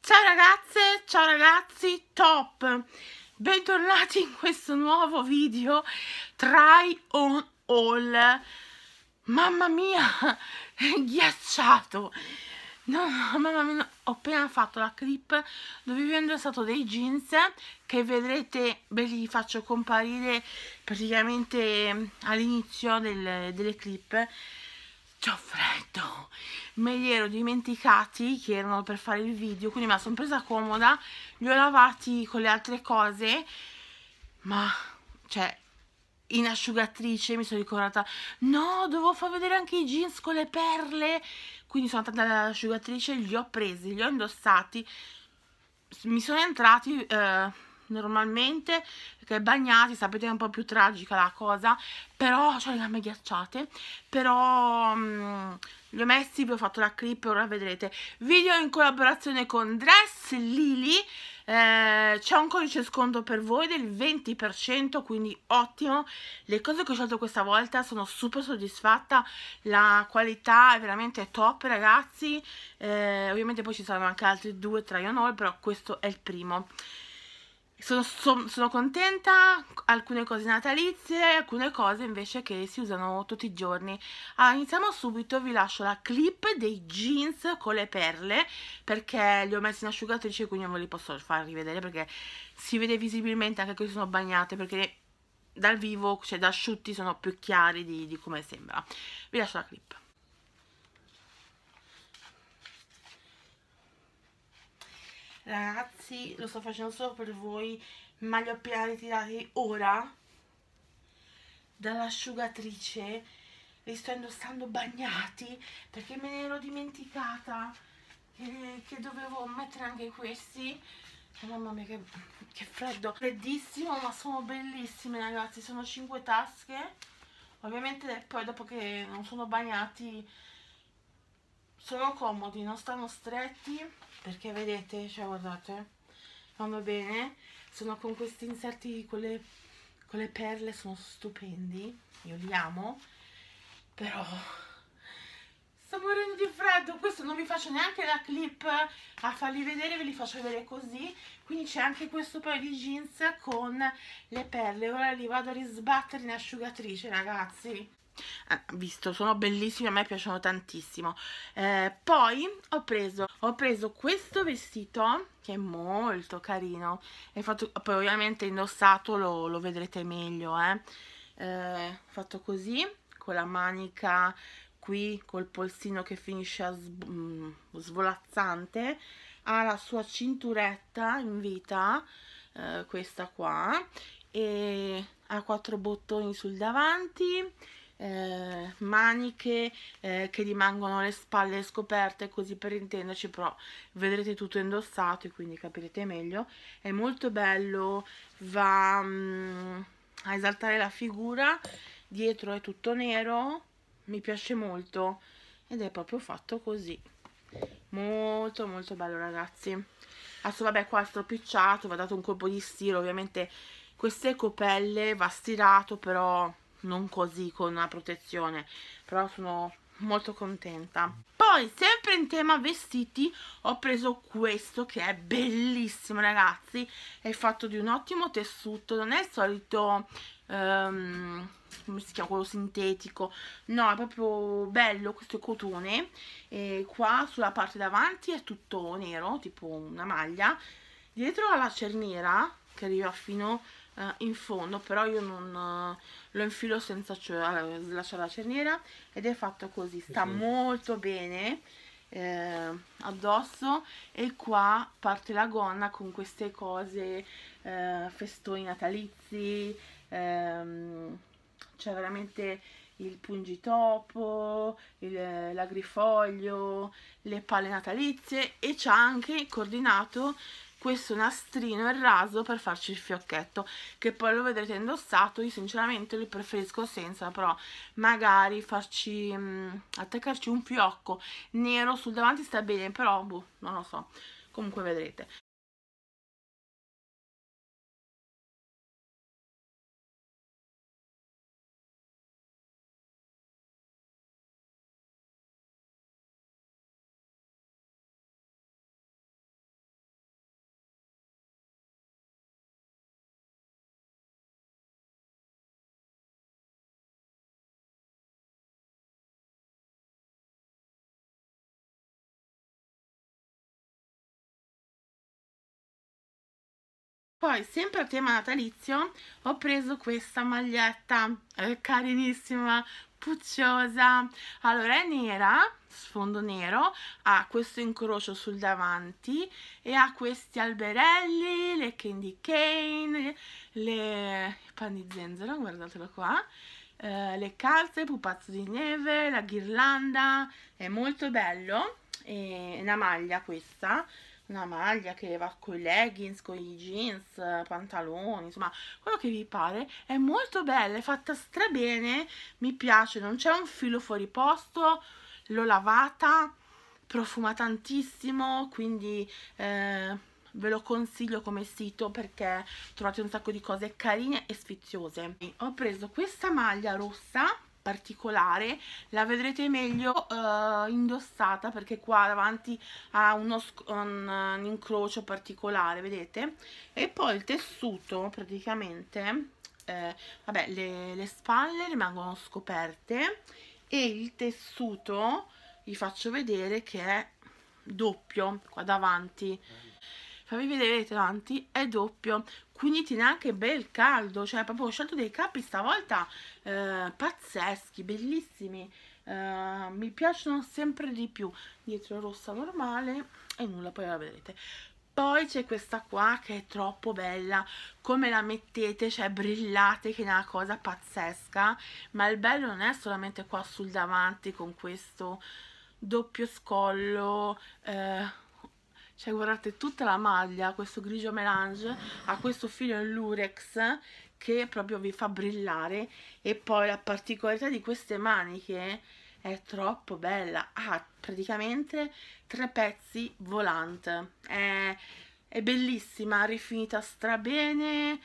Ciao ragazze, ciao ragazzi, top! Bentornati in questo nuovo video Try on All Mamma mia, ghiacciato! No, mamma mia, ho appena fatto la clip dove vi ho indossato dei jeans che vedrete, ve li faccio comparire praticamente all'inizio del, delle clip C'ho freddo. Me li ero dimenticati che erano per fare il video, quindi me la sono presa comoda, li ho lavati con le altre cose, ma cioè in asciugatrice mi sono ricordata no dovevo far vedere anche i jeans con le perle quindi sono andata dall'asciugatrice li ho presi li ho indossati mi sono entrati eh, normalmente perché bagnati sapete è un po' più tragica la cosa però ho cioè, le gambe ghiacciate però mm, li ho messi vi ho fatto la clip ora vedrete video in collaborazione con Dress Lily eh, c'è un codice sconto per voi del 20% quindi ottimo le cose che ho scelto questa volta sono super soddisfatta la qualità è veramente top ragazzi eh, ovviamente poi ci saranno anche altri due try on all però questo è il primo sono, sono, sono, contenta, alcune cose natalizie, alcune cose invece che si usano tutti i giorni. Allora, ah, iniziamo subito, vi lascio la clip dei jeans con le perle, perché li ho messi in asciugatrice, quindi non ve li posso far rivedere, perché si vede visibilmente anche che sono bagnate, perché dal vivo, cioè da asciutti, sono più chiari di, di come sembra. Vi lascio la clip. ragazzi lo sto facendo solo per voi ma li ho appena ritirati ora dall'asciugatrice li sto indossando bagnati perché me ne ero dimenticata che, eh, che dovevo mettere anche questi oh, mamma mia che, che freddo freddissimo ma sono bellissime ragazzi sono 5 tasche ovviamente poi dopo che non sono bagnati sono comodi non stanno stretti perché vedete cioè guardate vanno bene sono con questi inserti con le, con le perle sono stupendi io li amo però sto morendo di freddo questo non vi faccio neanche la clip a farli vedere ve li faccio vedere così quindi c'è anche questo paio di jeans con le perle ora li vado a risbattere in asciugatrice ragazzi eh, visto, sono bellissime, a me piacciono tantissimo. Eh, poi ho preso, ho preso questo vestito che è molto carino, è fatto, poi ovviamente indossato lo, lo vedrete meglio, eh. eh. fatto così, con la manica qui, col polsino che finisce a sv mm, svolazzante, ha la sua cinturetta in vita, eh, questa qua, e ha quattro bottoni sul davanti eh, maniche eh, che rimangono le spalle scoperte così per intenderci però vedrete tutto indossato e quindi capirete meglio è molto bello va mm, a esaltare la figura dietro è tutto nero mi piace molto ed è proprio fatto così molto molto bello ragazzi adesso vabbè qua è stropicciato va dato un colpo di stile ovviamente queste copelle va stirato però non così con una protezione, però sono molto contenta. Poi, sempre in tema vestiti, ho preso questo che è bellissimo, ragazzi. È fatto di un ottimo tessuto, non è il solito... Um, come si chiama quello sintetico no è proprio bello questo è cotone e qua sulla parte davanti è tutto nero tipo una maglia dietro alla cerniera che arriva fino a uh, in fondo però io non uh, lo infilo senza cioè, allora, lasciare la cerniera ed è fatto così sta sì. Mhm. molto bene eh, addosso e qua parte la gonna con queste cose eh, festoni natalizi ehm, cioè veramente il pungitopo, l'agrifoglio, le palle natalizie e c'è anche coordinato questo nastrino e raso per farci il fiocchetto che poi lo vedrete indossato io sinceramente lo preferisco senza però magari farci mh, mm, attaccarci un fiocco nero sul davanti sta bene però boh non lo so comunque vedrete Poi, sempre a tema natalizio, ho preso questa maglietta, è eh, carinissima, pucciosa. Allora, è nera, sfondo nero, ha questo incrocio sul davanti e ha questi alberelli, le candy cane, le pan di zenzero, guardatelo qua, eh, le calze, pupazzo di neve, la ghirlanda, è molto bello, è una maglia questa, una maglia che va con i leggings, con i jeans, pantaloni, insomma, quello che vi pare. È molto bella, è fatta strabene, mi piace, non c'è un filo fuori posto, l'ho lavata, profuma tantissimo, quindi... Eh, ve lo consiglio come sito perché trovate un sacco di cose carine e sfiziose ho preso questa maglia rossa particolare la vedrete meglio uh, indossata perché qua davanti ha uno un, un incrocio particolare vedete e poi il tessuto praticamente eh, vabbè le, le spalle rimangono scoperte e il tessuto vi faccio vedere che è doppio qua davanti fammi vedere i tanti, è doppio, quindi tiene anche bel caldo, cioè proprio ho scelto dei capi stavolta eh, pazzeschi, bellissimi, eh, mi piacciono sempre di più, dietro rossa normale e nulla, poi la vedrete. Poi c'è questa qua che è troppo bella, come la mettete, cioè brillate che è una cosa pazzesca, ma il bello non è solamente qua sul davanti con questo doppio scollo, eh, cioè guardate tutta la maglia questo grigio melange ha questo filo in lurex che proprio vi fa brillare e poi la particolarità di queste maniche è troppo bella ha praticamente tre pezzi volante è, è bellissima rifinita strabene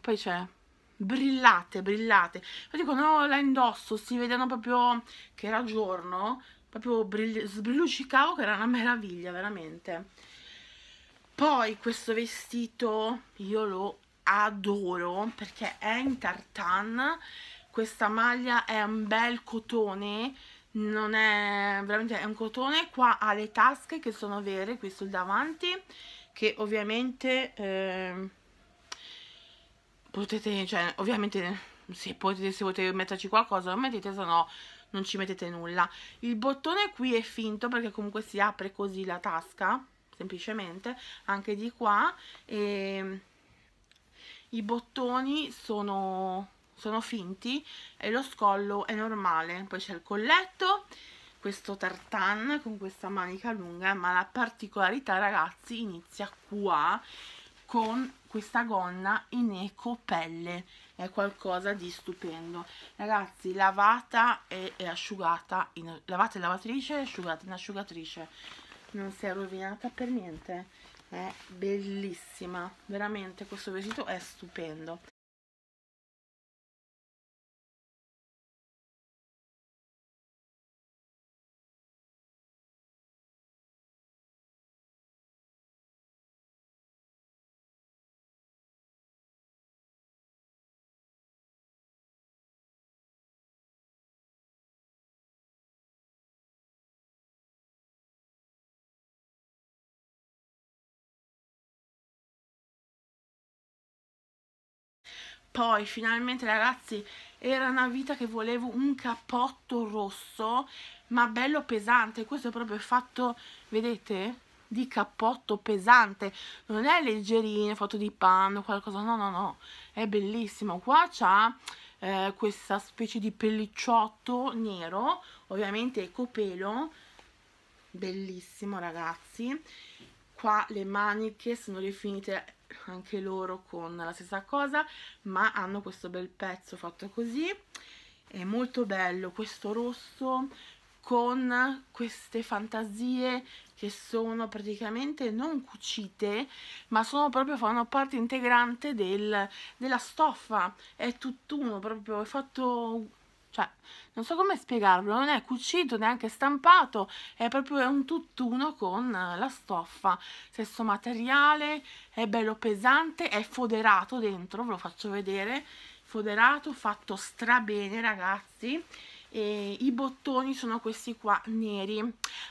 poi c'è brillate brillate infatti quando la indosso si vedono proprio che era giorno proprio sbrilluccicavo che era una meraviglia veramente poi questo vestito io lo adoro perché è in tartan questa maglia è un bel cotone non è veramente è un cotone qua ha le tasche che sono vere qui sul davanti che ovviamente eh, potete cioè ovviamente se potete, se potete metterci qualcosa lo mettete se no non ci mettete nulla il bottone qui è finto perché comunque si apre così la tasca semplicemente anche di qua e i bottoni sono, sono finti e lo scollo è normale poi c'è il colletto questo tartan con questa manica lunga ma la particolarità ragazzi inizia qua con questa gonna in eco pelle è qualcosa di stupendo ragazzi lavata e, e asciugata in, lavata in lavatrice e asciugata in asciugatrice non si è rovinata per niente è bellissima veramente questo vestito è stupendo poi finalmente ragazzi era una vita che volevo un cappotto rosso ma bello pesante questo è proprio fatto vedete di cappotto pesante non è leggerino fatto di panno qualcosa no no no è bellissimo qua c'ha eh, questa specie di pellicciotto nero ovviamente copelo bellissimo ragazzi qua le maniche sono rifinite anche loro con la stessa cosa ma hanno questo bel pezzo fatto così è molto bello questo rosso con queste fantasie che sono praticamente non cucite ma sono proprio fanno parte integrante del, della stoffa è tutt'uno proprio è fatto cioè non so come spiegarvelo, non è cucito neanche stampato, è proprio un tutt'uno con eh, la stoffa, stesso materiale, è bello pesante, è foderato dentro, ve lo faccio vedere, foderato, fatto stra bene ragazzi, e i bottoni sono questi qua neri.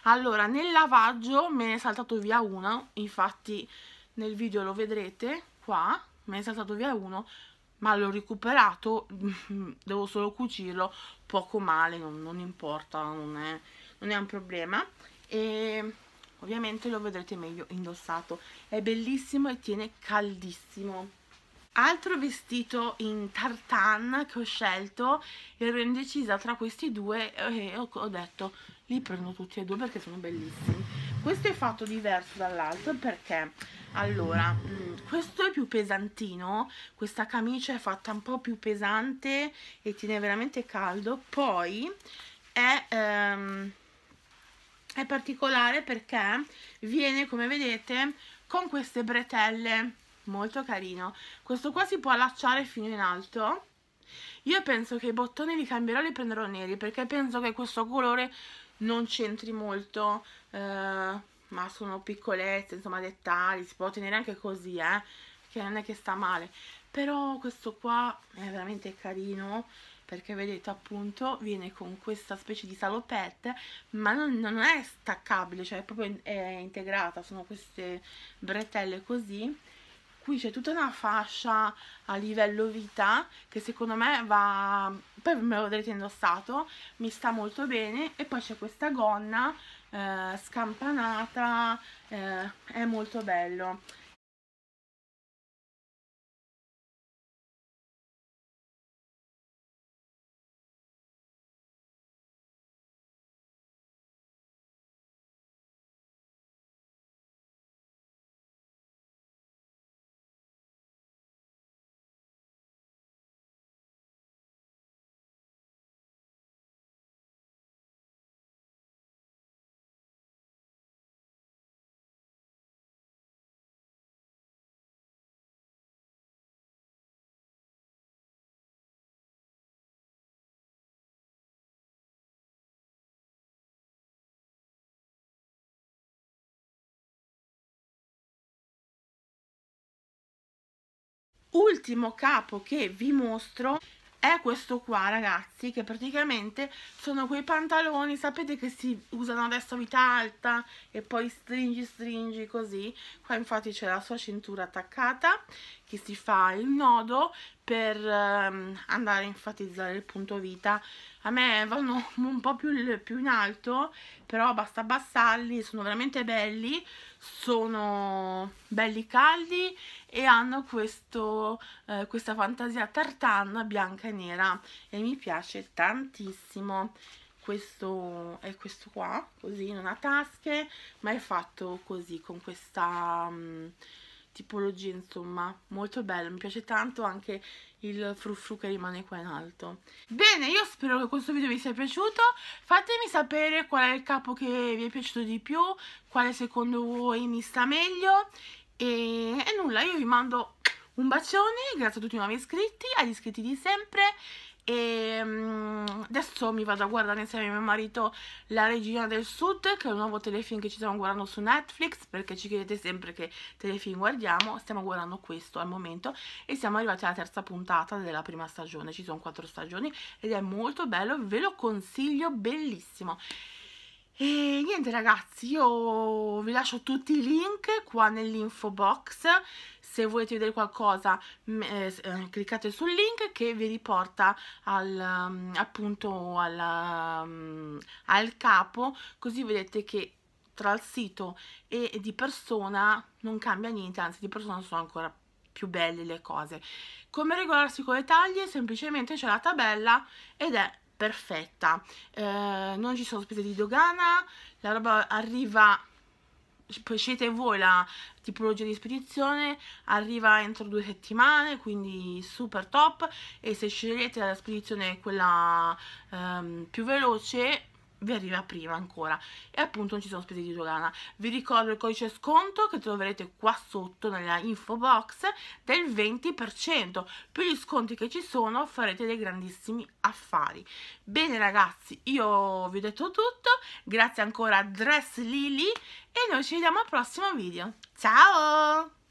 Allora nel lavaggio me ne è saltato via uno, infatti nel video lo vedrete qua, me ne è saltato via uno, ma l'ho recuperato, devo solo cucirlo, poco male, non, non importa, non è, non è un problema. E ovviamente lo vedrete meglio indossato, è bellissimo e tiene caldissimo. Altro vestito in tartan che ho scelto, ero indecisa tra questi due eh, e ho detto li prendo tutti e due perché sono bellissimi questo è fatto diverso dall'altro perché allora mm, questo è più pesantino questa camicia è fatta un po' più pesante e tiene veramente caldo poi è, ehm, è particolare perché viene come vedete con queste bretelle molto carino questo qua si può allacciare fino in alto io penso che i bottoni li cambierò e li prenderò neri perché penso che questo colore non c'entri molto eh, ma sono piccolezze, insomma dettagli, si può tenere anche così, eh, che non è che sta male. Però questo qua è veramente carino, perché vedete appunto viene con questa specie di salopette ma non, non è staccabile cioè è proprio è integrata sono queste bretelle così qui c'è tutta una fascia a livello vita che secondo me va poi me lo vedrete indossato mi sta molto bene e poi c'è questa gonna eh, scampanata eh, è molto bello ultimo capo che vi mostro è questo qua ragazzi che praticamente sono quei pantaloni sapete che si usano adesso a vita alta e poi stringi stringi così qua infatti c'è la sua cintura attaccata che si fa il nodo per ehm, andare a enfatizzare il punto vita a me vanno un po' più, più, in alto però basta abbassarli sono veramente belli sono belli caldi e hanno questo, eh, questa fantasia tartana bianca e nera e mi piace tantissimo questo è questo qua così non ha tasche ma è fatto così con questa mh, mm, tipologie insomma molto bello mi piace tanto anche il frufru che rimane qua in alto bene io spero che questo video vi sia piaciuto fatemi sapere qual è il capo che vi è piaciuto di più quale secondo voi mi sta meglio e, e nulla io vi mando un bacione grazie a tutti i nuovi iscritti agli iscritti di sempre e ehm, adesso mi vado a guardare insieme a mio marito La Regina del Sud che è un nuovo telefilm che ci stiamo guardando su Netflix perché ci chiedete sempre che telefilm guardiamo stiamo guardando questo al momento e siamo arrivati alla terza puntata della prima stagione ci sono quattro stagioni ed è molto bello ve lo consiglio bellissimo e niente ragazzi io vi lascio tutti i link qua nell'info box se volete vedere qualcosa eh, eh, cliccate sul link che vi riporta al, mm, appunto alla, mm, al capo così vedete che tra il sito e di persona non cambia niente anzi di persona sono ancora più belle le cose come regolarsi con le taglie semplicemente c'è la tabella ed è perfetta eh, non ci sono spese di dogana la roba arriva scegliete voi la tipologia di spedizione, arriva entro due settimane, quindi super top e se scegliete la spedizione quella ehm, più veloce vi arriva prima ancora e appunto non ci sono spese di dogana vi ricordo il codice sconto che troverete qua sotto nella info box del 20% più gli sconti che ci sono farete dei grandissimi affari bene ragazzi io vi ho detto tutto grazie ancora a Dress Lily e noi ci vediamo al prossimo video ciao